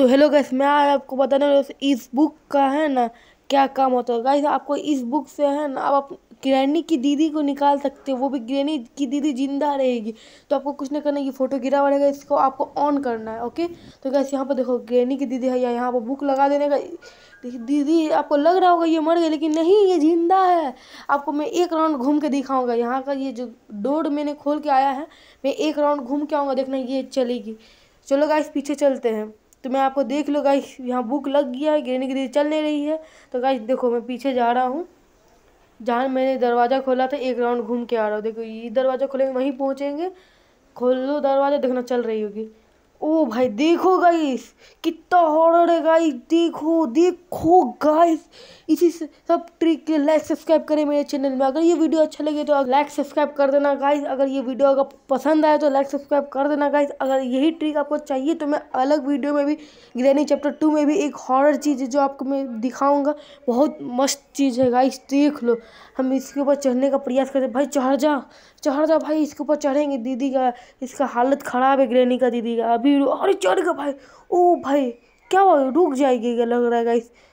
तो hello guys मैं आज आपको बताने वाला इस बुक का है ना क्या काम होता है गाइस आपको इस बुक से है ना आप ग्रैनी की दीदी को निकाल सकते हो वो भी ग्रैनी की दीदी जिंदा रहेगी तो आपको कुछ नहीं करना ये फोटो गिरा पड़ेगा इसको आपको ऑन करना है ओके तो गैस यहाँ पर देखो ग्रैनी की दीदी है या यहाँ पर बुक लगा देने का दीदी आपको लग रहा होगा ये मर गए लेकिन नहीं ये जिंदा है आपको मैं एक राउंड घूम के दिखाऊंगा यहाँ का ये जो डोर मैंने खोल के आया है मैं एक राउंड घूम के आऊँगा देखना ये चलेगी चलो गाइस पीछे चलते हैं तो मैं आपको देख लो गाइस यहाँ भूख लग गया है गिरने की लिए चल नहीं रही है तो गाइस देखो मैं पीछे जा रहा हूँ जहाँ मैंने दरवाज़ा खोला था एक राउंड घूम के आ रहा हूँ देखो ये दरवाज़ा खोलेंगे वहीं पहुँचेंगे खोल लो दरवाज़ा देखना चल रही होगी ओ भाई देखो गाइस कितना हॉरर है गाइस देखो देखो गाइस इसी सब ट्रिक के लाइक सब्सक्राइब करें मेरे चैनल में अगर ये वीडियो अच्छा लगे तो लाइक सब्सक्राइब कर देना गाइस अगर ये वीडियो अगर पसंद आए तो लाइक सब्सक्राइब कर देना गाइस अगर यही ट्रिक आपको चाहिए तो मैं अलग वीडियो में भी ग्रैनी चैप्टर टू में भी एक हॉरर चीज़ है जो आपको मैं दिखाऊँगा बहुत मस्त चीज़ है गाइस देख लो हम इसके ऊपर चढ़ने का प्रयास करते भाई चढ़ जा चढ़ जा भाई इसके ऊपर चढ़ेंगे दीदी का इसका हालत ख़राब है ग्रैनी का दीदी का अभी भीड़ अरे चढ़ गया भाई ओ भाई क्या हुआ रुक जाएगी लग रहा है गाइस